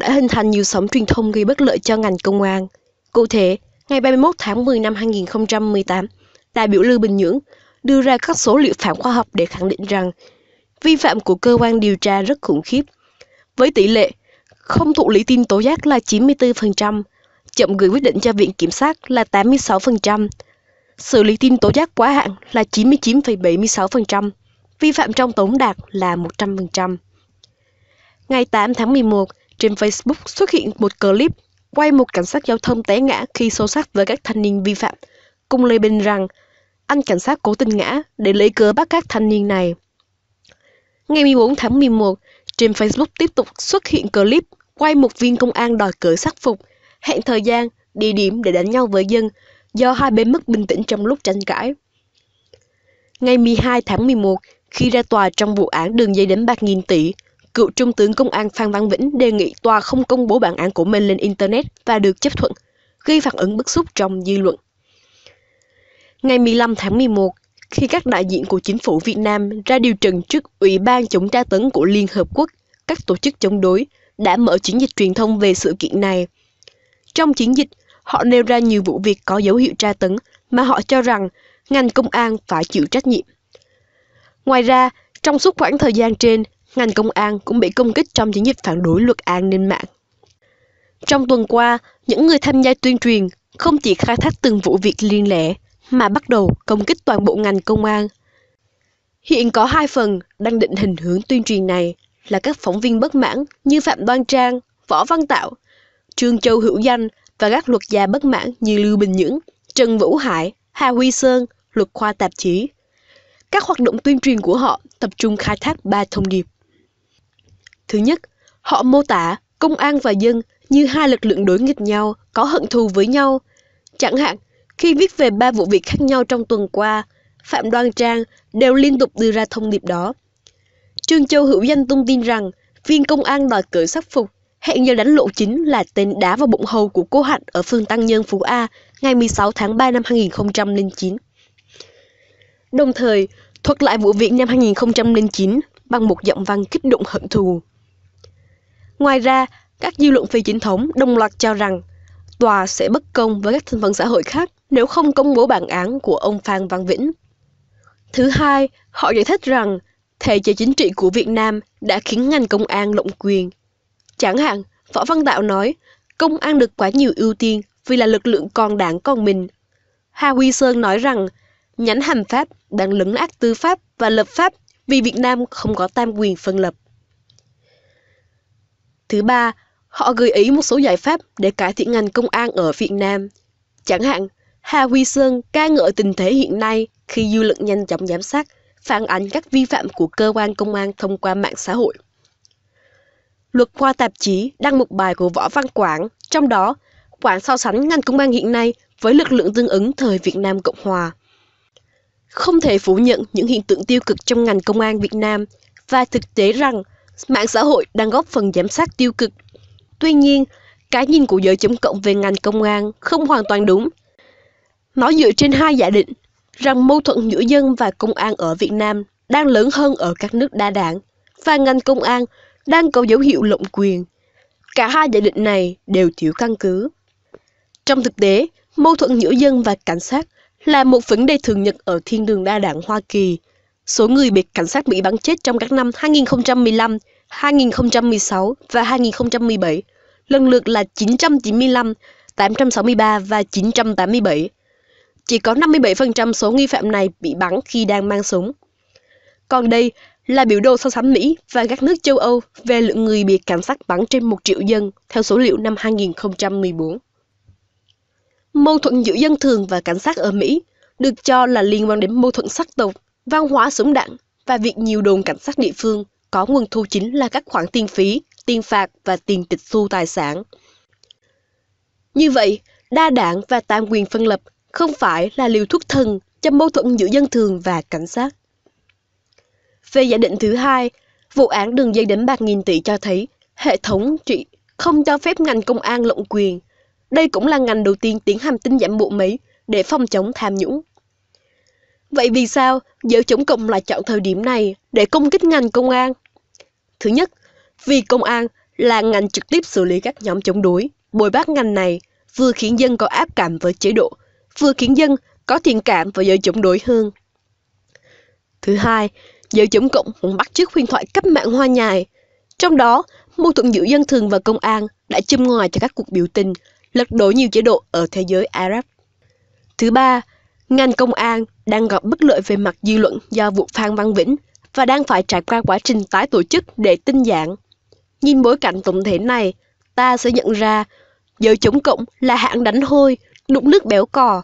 đã hình thành nhiều sóng truyền thông gây bất lợi cho ngành công an. Cụ thể, ngày 31 tháng 10 năm 2018, đại biểu Lưu Bình Nhưỡng đưa ra các số liệu phản khoa học để khẳng định rằng vi phạm của cơ quan điều tra rất khủng khiếp. Với tỷ lệ không thụ lý tin tố giác là 94%, chậm gửi quyết định cho Viện Kiểm sát là 86%, xử lý tin tố giác quá hạn là 99,76%, vi phạm trong tống đạt là 100%. Ngày 8 tháng 11, trên Facebook xuất hiện một clip quay một cảnh sát giao thông té ngã khi xô sát với các thanh niên vi phạm, cùng lời bình rằng anh cảnh sát cố tình ngã để lấy cớ bắt các thanh niên này. Ngày 14 tháng 11, trên Facebook tiếp tục xuất hiện clip quay một viên công an đòi cởi sắc phục, hẹn thời gian, địa điểm để đánh nhau với dân do hai bên mất bình tĩnh trong lúc tranh cãi. Ngày 12 tháng 11, khi ra tòa trong vụ án đường dây đánh bạc nghìn tỷ, cựu trung tướng công an Phan Văn Vĩnh đề nghị tòa không công bố bản án của mình lên Internet và được chấp thuận, gây phản ứng bức xúc trong dư luận. Ngày 15 tháng 11, khi các đại diện của chính phủ Việt Nam ra điều trần trước Ủy ban chống tra tấn của Liên Hợp Quốc, các tổ chức chống đối đã mở chiến dịch truyền thông về sự kiện này. Trong chiến dịch, họ nêu ra nhiều vụ việc có dấu hiệu tra tấn mà họ cho rằng ngành công an phải chịu trách nhiệm. Ngoài ra, trong suốt khoảng thời gian trên, ngành công an cũng bị công kích trong chiến dịch phản đối luật an ninh mạng. Trong tuần qua, những người tham gia tuyên truyền không chỉ khai thác từng vụ việc liên lẻ mà bắt đầu công kích toàn bộ ngành công an. Hiện có hai phần đang định hình hướng tuyên truyền này là các phóng viên bất mãn như Phạm Đoan Trang, Võ Văn Tạo, Trương Châu Hữu Danh và các luật gia bất mãn như Lưu Bình Nhưỡng, Trần Vũ Hải, Hà Huy Sơn, luật khoa tạp chí. Các hoạt động tuyên truyền của họ tập trung khai thác ba thông điệp. Thứ nhất, họ mô tả công an và dân như hai lực lượng đối nghịch nhau, có hận thù với nhau. Chẳng hạn, khi viết về ba vụ việc khác nhau trong tuần qua, Phạm Đoan Trang đều liên tục đưa ra thông điệp đó. Trương Châu Hữu Danh tung tin rằng viên công an đòi cởi sắc phục, hẹn giờ đánh lộ chính là tên đá vào bụng hầu của cô Hạnh ở phường Tăng Nhân Phú A ngày 16 tháng 3 năm 2009. Đồng thời, thuật lại vụ việc năm 2009 bằng một giọng văn kích động hận thù. Ngoài ra, các dư luận phi chính thống đồng loạt cho rằng tòa sẽ bất công với các thành phần xã hội khác nếu không công bố bản án của ông Phan Văn Vĩnh. Thứ hai, họ giải thích rằng thể chế chính trị của Việt Nam đã khiến ngành công an lộng quyền. Chẳng hạn, Võ Văn Tạo nói, công an được quá nhiều ưu tiên vì là lực lượng còn đảng còn mình. Hà Huy Sơn nói rằng, nhánh hành pháp đang lấn át tư pháp và lập pháp vì Việt Nam không có tam quyền phân lập. Thứ ba, họ gợi ý một số giải pháp để cải thiện ngành công an ở Việt Nam. Chẳng hạn, Hà Huy Sơn ca ngợi tình thế hiện nay khi dư luận nhanh chóng giám sát, phản ánh các vi phạm của cơ quan công an thông qua mạng xã hội. Luật khoa tạp chí đăng một bài của Võ Văn Quảng, trong đó Quảng so sánh ngành công an hiện nay với lực lượng tương ứng thời Việt Nam Cộng Hòa. Không thể phủ nhận những hiện tượng tiêu cực trong ngành công an Việt Nam và thực tế rằng mạng xã hội đang góp phần giám sát tiêu cực. Tuy nhiên, cái nhìn của giới chấm cộng về ngành công an không hoàn toàn đúng. Nó dựa trên hai giả định rằng mâu thuẫn giữa dân và công an ở Việt Nam đang lớn hơn ở các nước đa đảng và ngành công an đang có dấu hiệu lộng quyền. Cả hai giả định này đều thiếu căn cứ. Trong thực tế, mâu thuẫn giữa dân và cảnh sát là một vấn đề thường nhật ở thiên đường đa đảng Hoa Kỳ – số người bị cảnh sát Mỹ bắn chết trong các năm 2015, 2016 và 2017, lần lượt là 995, 863 và 987. Chỉ có 57% số nghi phạm này bị bắn khi đang mang súng. Còn đây là biểu đồ so sánh Mỹ và các nước châu Âu về lượng người bị cảnh sát bắn trên 1 triệu dân theo số liệu năm 2014. Mâu thuẫn giữa dân thường và cảnh sát ở Mỹ được cho là liên quan đến mâu thuẫn sắc tộc Văn hóa súng đạn và việc nhiều đồn cảnh sát địa phương có nguồn thu chính là các khoản tiền phí, tiền phạt và tiền tịch thu tài sản. Như vậy, đa đảng và tam quyền phân lập không phải là liều thuốc thần cho mâu thuẫn giữa dân thường và cảnh sát. Về giả định thứ hai, vụ án đường dây đánh bạc nghìn tỷ cho thấy hệ thống trị không cho phép ngành công an lộng quyền. Đây cũng là ngành đầu tiên tiến hành tinh giảm bộ máy để phòng chống tham nhũng. Vậy vì sao giới chống cộng lại chọn thời điểm này để công kích ngành công an? Thứ nhất, vì công an là ngành trực tiếp xử lý các nhóm chống đối, bồi bác ngành này vừa khiến dân có áp cảm với chế độ, vừa khiến dân có thiện cảm với giới chống đối hơn. Thứ hai, giới chống cộng muốn bắt chước huyền thoại cấp mạng hoa nhài. Trong đó, mâu thuẫn giữa dân thường và công an đã châm ngòi cho các cuộc biểu tình, lật đổ nhiều chế độ ở thế giới Arab. Thứ ba, Ngành công an đang gặp bất lợi về mặt dư luận do vụ Phan Văn Vĩnh và đang phải trải qua quá trình tái tổ chức để tinh giản. Nhìn bối cảnh tổng thể này, ta sẽ nhận ra giới chống cộng là hạng đánh hôi, đụng nước béo cò,